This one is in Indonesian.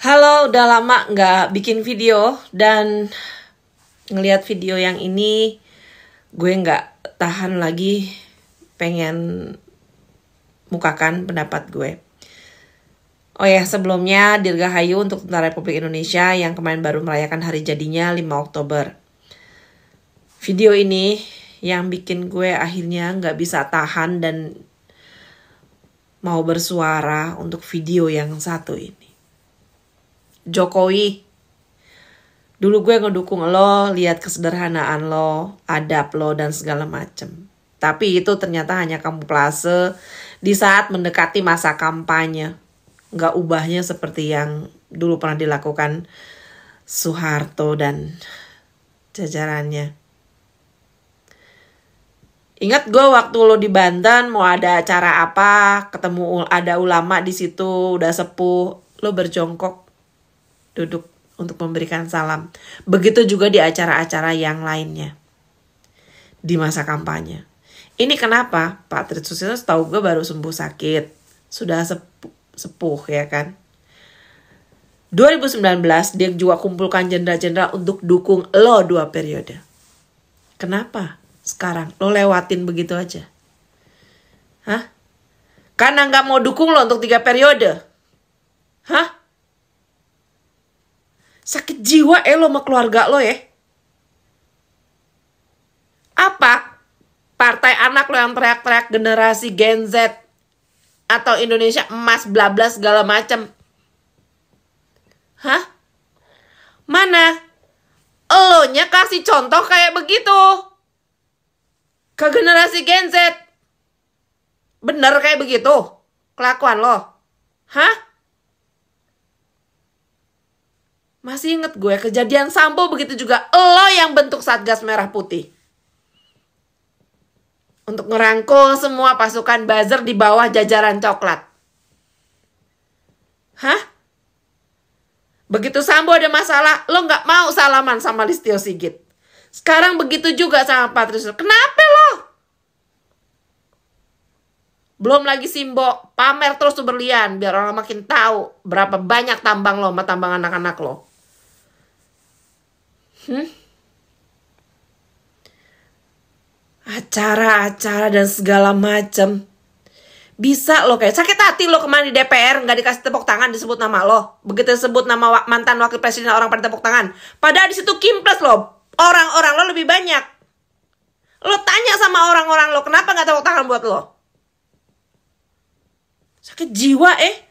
Halo, udah lama nggak bikin video dan ngelihat video yang ini gue nggak tahan lagi pengen mukakan pendapat gue. Oh ya, sebelumnya Dirgahayu untuk Tentara Republik Indonesia yang kemarin baru merayakan hari jadinya 5 Oktober. Video ini yang bikin gue akhirnya nggak bisa tahan dan mau bersuara untuk video yang satu ini. Jokowi dulu gue ngedukung lo lihat kesederhanaan lo adab lo dan segala macem tapi itu ternyata hanya plase di saat mendekati masa kampanye nggak ubahnya seperti yang dulu pernah dilakukan Soeharto dan jajarannya. Ingat gue waktu lo di Banten mau ada acara apa, ketemu ada ulama di situ, udah sepuh, lo berjongkok duduk untuk memberikan salam. Begitu juga di acara-acara yang lainnya di masa kampanye. Ini kenapa Pak Tri Susilo tahu gue baru sembuh sakit. Sudah sepuh, sepuh ya kan. 2019 dia juga kumpulkan jenderal-jenderal untuk dukung lo dua periode. Kenapa sekarang lo lewatin begitu aja? Hah? Karena nggak mau dukung lo untuk tiga periode? Hah? Sakit jiwa eh lo sama keluarga lo ya. Apa? Partai anak lo yang teriak-teriak generasi Gen Z atau Indonesia emas bla bla segala macam. Hah? Mana? Elonya kasih contoh kayak begitu. Ke generasi Gen Z. Bener kayak begitu kelakuan lo. Hah? Masih inget gue kejadian Sambo begitu juga lo yang bentuk Satgas Merah Putih. Untuk ngerangkul semua pasukan buzzer di bawah jajaran coklat. Hah? Begitu Sambo ada masalah, lo gak mau salaman sama Listio Sigit. Sekarang begitu juga sama Patrice. Kenapa lo? Belum lagi Simbo, pamer terus tuh berlian biar orang makin tahu berapa banyak tambang lo sama tambang anak-anak lo. Hmm? Acara-acara dan segala macam Bisa lo kayak sakit hati lo kemarin di DPR nggak dikasih tepuk tangan disebut nama lo. Begitu disebut nama mantan wakil presiden orang pada tepuk tangan. Padahal di situ kimples lo. Orang-orang lo lebih banyak. Lo tanya sama orang-orang lo kenapa nggak tepuk tangan buat lo? Sakit jiwa eh.